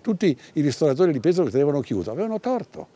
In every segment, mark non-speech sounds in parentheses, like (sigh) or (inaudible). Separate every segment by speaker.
Speaker 1: Tutti i ristoratori di Pesaro che tenevano chiuso avevano torto,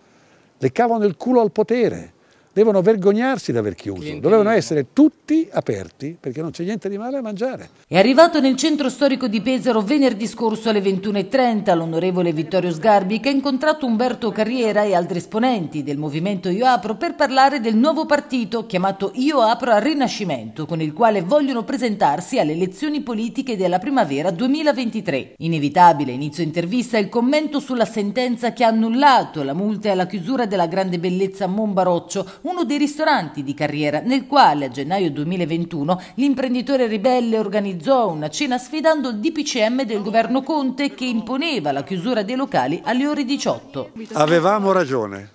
Speaker 1: leccavano il culo al potere, devono vergognarsi di aver chiuso, dovevano essere tutti aperti
Speaker 2: perché non c'è niente di male a mangiare. È arrivato nel centro storico di Pesaro venerdì scorso alle 21.30 l'onorevole Vittorio Sgarbi che ha incontrato Umberto Carriera e altri esponenti del movimento Io Apro per parlare del nuovo partito chiamato Io Apro al Rinascimento con il quale vogliono presentarsi alle elezioni politiche della primavera 2023. Inevitabile inizio intervista il commento sulla sentenza che ha annullato la multa e la chiusura della grande bellezza Monbaroccio uno dei ristoranti di carriera nel quale a gennaio 2021 l'imprenditore ribelle organizzò una cena sfidando il DPCM del governo Conte che imponeva la chiusura dei locali alle ore 18.
Speaker 1: Avevamo ragione.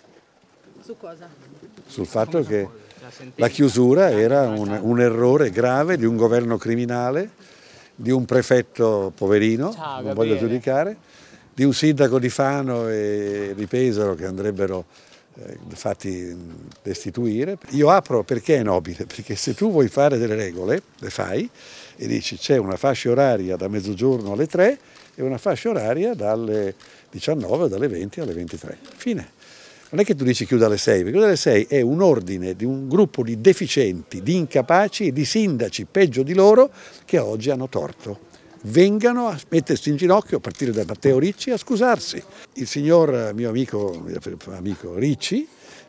Speaker 1: Su cosa? Sul fatto che la chiusura era un, un errore grave di un governo criminale, di un prefetto poverino, Ciao, non voglio giudicare, di un sindaco di Fano e di Pesaro che andrebbero eh, fatti destituire. Io apro perché è nobile, (laughs) perché se tu vuoi fare delle regole, le fai e dici c'è una fascia oraria da mezzogiorno alle 3 e una fascia oraria dalle 19, dalle 20 alle 23. Fine. Non è che tu dici chiudo alle 6, perché chiudo alle 6 è un ordine di un gruppo di deficienti, di incapaci e di sindaci peggio di loro che oggi hanno torto vengano a mettersi in ginocchio a partire da Matteo Ricci a scusarsi. Il signor eh, mio amico, eh, amico Ricci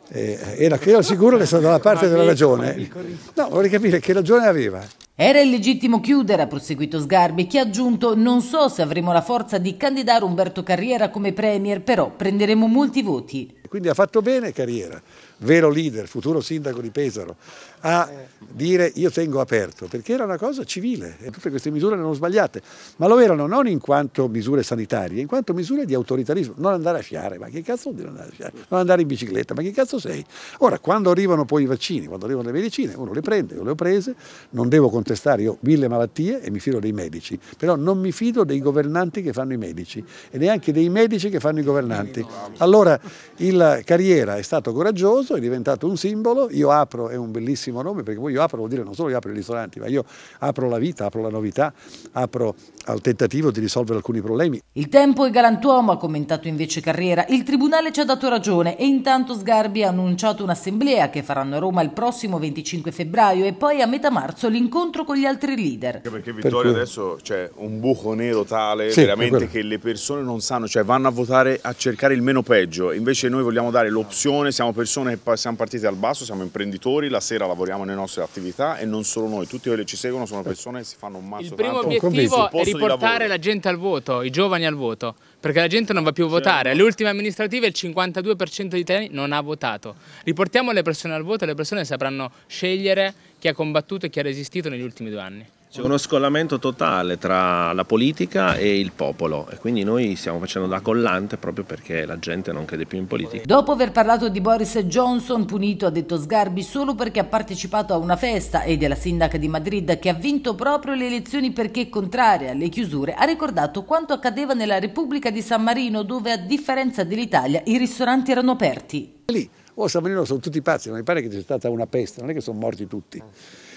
Speaker 1: eh, era, era sicuro che stava dalla parte della ragione. No, vorrei capire che ragione aveva.
Speaker 2: Era illegittimo chiudere, ha proseguito Sgarbi, che ha aggiunto non so se avremo la forza di candidare Umberto Carriera come premier, però prenderemo molti voti.
Speaker 1: Quindi ha fatto bene Carriera vero leader, futuro sindaco di Pesaro, a eh. dire io tengo aperto, perché era una cosa civile e tutte queste misure erano sbagliate, ma lo erano non in quanto misure sanitarie, in quanto misure di autoritarismo, non andare a fiare, ma che cazzo devi andare a fiare, Non andare in bicicletta, ma che cazzo sei? Ora, quando arrivano poi i vaccini, quando arrivano le medicine, uno le prende, io le ho prese, non devo contestare, io ho mille malattie e mi fido dei medici, però non mi fido dei governanti che fanno i medici e neanche dei medici che fanno i governanti. Allora, il Carriera è stato coraggioso, famoso, è diventato un simbolo, io apro, è un bellissimo nome perché poi io apro vuol dire non solo io apro i ristoranti, ma io apro la vita, apro la novità, apro al tentativo di risolvere alcuni problemi.
Speaker 2: Il tempo è galantuomo, ha commentato invece Carriera, il Tribunale ci ha dato ragione e intanto Sgarbi ha annunciato un'assemblea che faranno a Roma il prossimo 25 febbraio e poi a metà marzo l'incontro con gli altri leader. perché Vittorio per
Speaker 1: adesso c'è un buco nero tale sì, veramente che le persone non sanno, cioè vanno a votare a cercare il meno peggio, invece noi vogliamo dare l'opzione, siamo persone siamo partiti dal basso, siamo imprenditori, la sera lavoriamo nelle nostre attività e non solo noi, tutti quelli che ci seguono sono certo. persone che si fanno un mazzo. Il primo obiettivo è riportare
Speaker 2: la gente al voto, i giovani al voto, perché la gente non va più a votare. Alle ultime amministrative il 52% di italiani non ha votato. Riportiamo le persone al voto e le persone sapranno scegliere chi ha combattuto e chi ha resistito negli ultimi due anni. C'è uno
Speaker 1: scollamento totale tra la politica e il popolo e quindi noi stiamo facendo da collante proprio perché la gente non crede più in politica.
Speaker 2: Dopo aver parlato di Boris Johnson, punito, ha detto Sgarbi, solo perché ha partecipato a una festa e della sindaca di Madrid che ha vinto proprio le elezioni perché contraria alle chiusure, ha ricordato quanto accadeva nella Repubblica di San Marino dove a differenza dell'Italia i ristoranti erano aperti. Lì
Speaker 1: Oh, San Marino sono tutti pazzi, ma mi pare che c'è stata una peste, non è che sono morti tutti.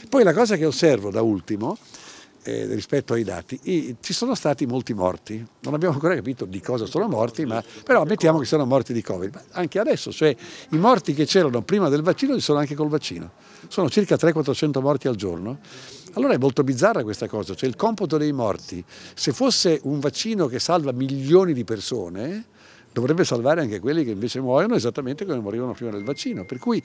Speaker 1: Poi la cosa che osservo da ultimo, eh, rispetto ai dati, I, ci sono stati molti morti, non abbiamo ancora capito di cosa sono morti, ma, però ammettiamo che sono morti di Covid, ma anche adesso, cioè i morti che c'erano prima del vaccino ci sono anche col vaccino, sono circa 300-400 morti al giorno. Allora è molto bizzarra questa cosa, cioè il computo dei morti, se fosse un vaccino che salva milioni di persone, dovrebbe salvare anche quelli che invece muoiono esattamente come morivano prima del vaccino. Per cui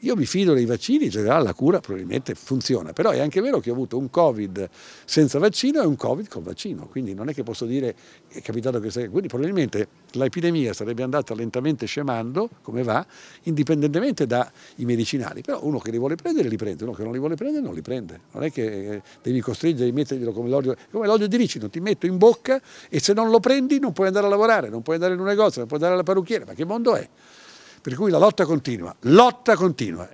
Speaker 1: io mi fido dei vaccini, in generale la cura probabilmente funziona, però è anche vero che ho avuto un Covid senza vaccino e un Covid con vaccino, quindi non è che posso dire è capitato questa cosa, quindi probabilmente l'epidemia sarebbe andata lentamente scemando, come va, indipendentemente dai medicinali, però uno che li vuole prendere li prende, uno che non li vuole prendere non li prende, non è che eh, devi costringere, a metterglielo come l'olio, come l'olio di ricino, ti metto in bocca e se non lo prendi non puoi andare a lavorare, non puoi andare in un negozio, la può dare alla parrucchiera, ma che mondo è? Per cui la lotta continua, lotta continua.